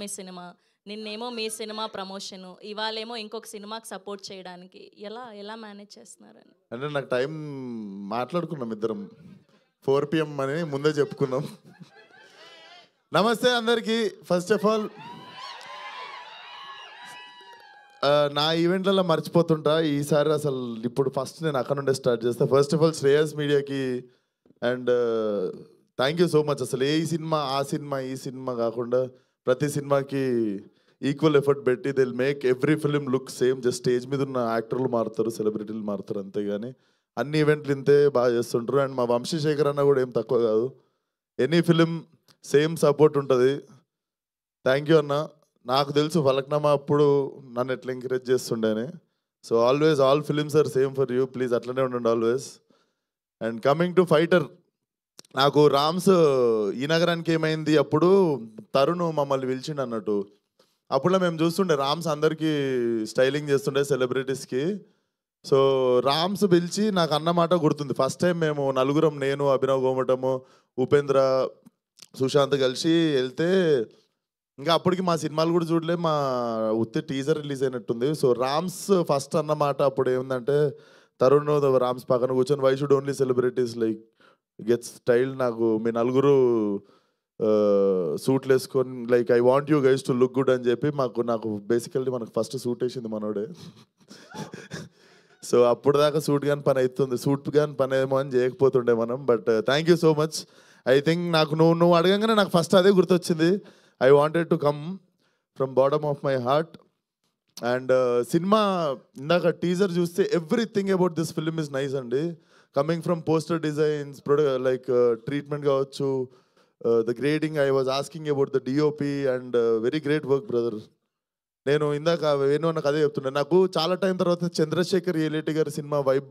మీ cinema నిన్నేమో మీ cinema promotion ఇవాళేమో ఇంకొక సినిమాకి సపోర్ట్ చేయడానికి ఎలా ఎలా మేనేజ్ చేస్తున్నారని అంటే నాకు టైం మాట్లాడుకున్నాం ఇద్దరం ఫోర్ పిఎం అని ముందే చెప్పుకున్నాం నమస్తే అందరికీ ఫస్ట్ ఆఫ్ ఆల్ నా ఈవెంట్లలో మర్చిపోతుంటా ఈసారి అసలు ఇప్పుడు ఫస్ట్ నేను అక్కడ నుండే స్టార్ట్ చేస్తా ఫస్ట్ ఆఫ్ ఆల్ శ్రేయస్ మీడియాకి and thank you so much అసలు ఏ సినిమా ఆ సినిమా ఈ సినిమా కాకుండా ప్రతి సినిమాకి ఈక్వల్ ఎఫర్ట్ పెట్టి దిల్ make every film look same just stage మీద ఉన్న యాక్టర్లు మారుతారు సెలబ్రిటీలు మారుతారు అంతేగాని అన్ని ఈవెంట్లు ఇంతే బాగా చేస్తుంటారు అండ్ మా వంశీశేఖర్ అన్న కూడా ఏం తక్కువ కాదు ఎనీ ఫిలిం సేమ్ సపోర్ట్ ఉంటుంది థ్యాంక్ యూ అన్న నాకు తెలుసు ఫలక్నామా అప్పుడు నన్ను ఎట్లా ఎంకరేజ్ చేస్తుండేని so always all films are same for you please అట్లనే ఉండండి always and coming to fighter నాకు రామ్స్ ఈ నగరానికి ఏమైంది అప్పుడు తరుణ్ మమ్మల్ని పిలిచిండు అన్నట్టు అప్పుడు మేము చూస్తుండే రామ్స్ అందరికీ స్టైలింగ్ చేస్తుండే సెలబ్రిటీస్కి సో రామ్స్ పిలిచి నాకు అన్నమాట గుర్తుంది ఫస్ట్ టైం మేము నలుగురం నేను అభినవ్ గోమటము ఉపేంద్ర సుశాంత్ కలిసి వెళ్తే ఇంకా అప్పటికి మా సినిమాలు కూడా చూడలే మా ఉత్తి టీజర్ రిలీజ్ అయినట్టుంది సో రామ్స్ ఫస్ట్ అన్నమాట అప్పుడు ఏముందంటే తరుణ్ రామ్స్ పక్కన కూర్చొని why should only celebrities like get style నాకు మీ నలుగురు సూట్లు వేసుకొని like I want you guys to look good అని చెప్పి మాకు నాకు బేసికల్లీ మనకు ఫస్ట్ సూట్ వేసింది మనోడే సో అప్పుడు దాకా సూట్ కానీ పని అవుతుంది సూట్ కానీ పని ఏమో అని చేయకపోతుండే మనం but thank you so much I think నాకు నువ్వు నువ్వు అడగంగానే నాకు ఫస్ట్ అదే గుర్తొచ్చింది I wanted to come from bottom of my heart and cinema ఇందాక టీజర్ చూస్తే everything about this film is nice అండి coming from poster designs product like treatment కావచ్చు the grading I was asking about the DOP and very great work brother నేను ఇందాక వేణు నాకు అదే చెప్తున్నాను నాకు చాలా టైం తర్వాత చంద్రశేఖర్ ఏలేటి గారి సినిమా వైబ్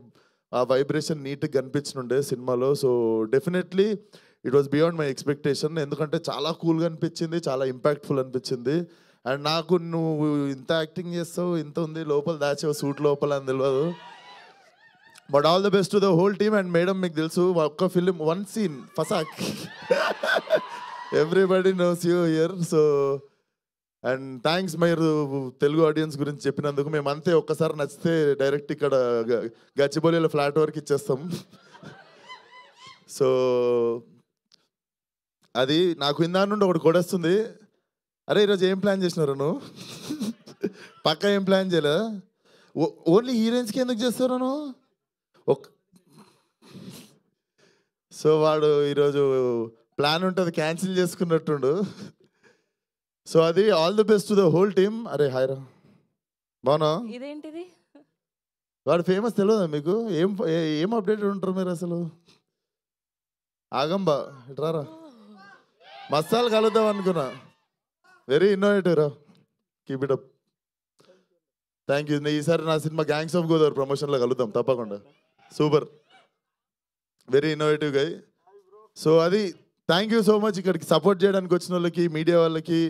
ఆ వైబ్రేషన్ నీట్గా కనిపించనుండే సినిమాలో so definitely it was beyond my expectation ఎందుకంటే చాలా కూల్గా అనిపించింది చాలా ఇంపాక్ట్ఫుల్ అనిపించింది అండ్ నాకు నువ్వు ఇంత యాక్టింగ్ చేస్తావు ఇంత ఉంది లోపల దాచావు సూట్ లోపల అని తెలియదు but all the best to the whole team and madam మీకు తెలుసు ఒక్క film one scene Fasak everybody knows you here so and thanks మీరు తెలుగు ఆడియన్స్ గురించి చెప్పినందుకు మేము అంతే ఒక్కసారి నచ్చితే డైరెక్ట్ ఇక్కడ గచ్చిబౌలిలో ఫ్లాట్ వర్క్ ఇచ్చేస్తాం సో అది నాకు ఇందా నుండి ఒకటి కొడేస్తుంది అరే ఈరోజు ఏం ప్లాన్ చేసినారు నువ్వు పక్క ఏం ప్లాన్ చేయలేదా ఓన్లీ హీరోయిన్స్కి ఎందుకు చేస్తారు నువ్వు ఒక సో వాడు ఈరోజు ప్లాన్ ఉంటుంది క్యాన్సిల్ చేసుకున్నట్టుండు సో అది all the best to the whole team అరే హాయ్రా బాగున్నా ఇదేంటిది వాడు ఫేమస్ తెలియదా మీకు ఏం ఏం అప్డేట్ ఉంటారు మీరు అసలు ఆగంబా ఇట్రారా మసాలు కలుద్దాం అనుకున్నా వెరీ ఇన్నోవేటివ్ రా keep it up thank you ఈసారి నా సినిమా గ్యాంగ్స్ ఆఫ్ గోదావరి ప్రమోషన్లో కలుద్దాం తప్పకుండా super very innovative guy so అది థ్యాంక్ యూ సో మచ్ ఇక్కడికి సపోర్ట్ చేయడానికి వచ్చిన వాళ్ళకి మీడియా వాళ్ళకి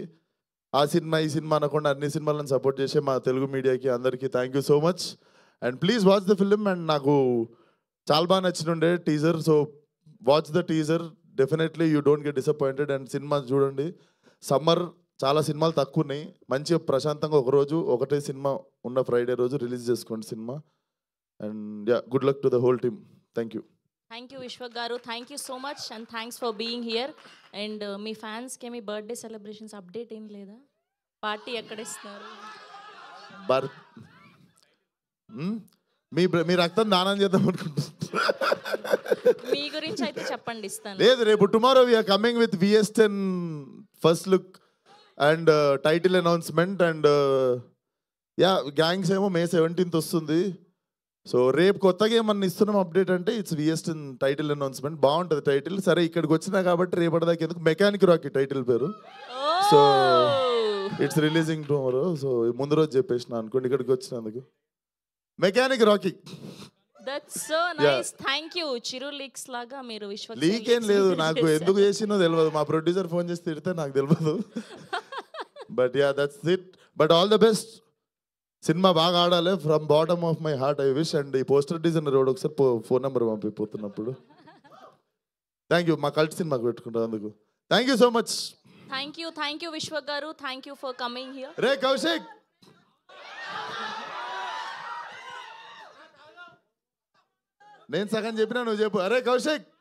ఆ సినిమా ఈ సినిమా అనకుండా అన్ని సినిమాలను సపోర్ట్ చేసే మా తెలుగు మీడియాకి అందరికీ thank you so much and please watch the film and నాకు చాలా బాగా నచ్చినుండే teaser so watch the teaser definitely you don't get disappointed and cinema చూడండి సమ్మర్ చాలా సినిమాలు తక్కువ ఉన్నాయి మంచిగా ప్రశాంతంగా ఒకరోజు ఒకటే సినిమా ఉన్న ఫ్రైడే రోజు రిలీజ్ చేసుకోండి cinema and yeah good luck to the whole team thank you thank you Vishwak garu thank you so much and thanks for being here and మీ ఫ్యాన్స్కి మీ బర్త్డే సెలబ్రేషన్స్ అప్డేట్ ఏం లేదా పార్టీ ఎక్కడ ఇస్తున్నారు బర్ hmm? మీ మీ రక్తం దానం చేద్దాం అనుకుంటున్నాను మీ గురించి అయితే చెప్పండి ఇస్తాను లేదు రేపు tomorrow we're coming with VS VS ten first look and title announcement and yeah gangs ఏమో మే సెవెంటీన్త్ వస్తుంది సో రేపు కొత్తగా ఏమన్నా ఇస్తున్నాం అప్డేట్ అంటే ఇట్స్ వియస్ట్ ఇన్ టైటిల్ అనౌన్స్మెంట్ బాగుంటుంది టైటిల్ సరే ఇక్కడికి వచ్చినా కాబట్టి రేపటిదాకా ఎందుకు మెకానిక్ రాకీ టైటిల్ పేరు so it's releasing tomorrow so ముందు రోజు చెప్పేసిన అనుకోండి ఇక్కడికి వచ్చినందుకు mechanic Rocky that's thank you leaks లాగా లీక్ ఏం లేదు నాకు ఎందుకు చేసినో తెలియదు మా ప్రొడ్యూసర్ ఫోన్ చేసి తిడితే నాకు తెలియదు but yeah that's it but all the best cinema బాగా ఆడాలి from bottom of my heart I wish and ఈ పోస్టర్ డిజైన్ రోడ్ ఒకసారి ఫోన్ నెంబర్ పంపిపోతున్నప్పుడు థ్యాంక్ యూ మా కల్ట్ సినిమాకు పెట్టుకుంటాం అందుకు thank you so much thank you thank you Vishwa garu thank you for coming here రే కౌశిక్ నేను సగం చెప్పినా నువ్వు చెప్పు అరే కౌశిక్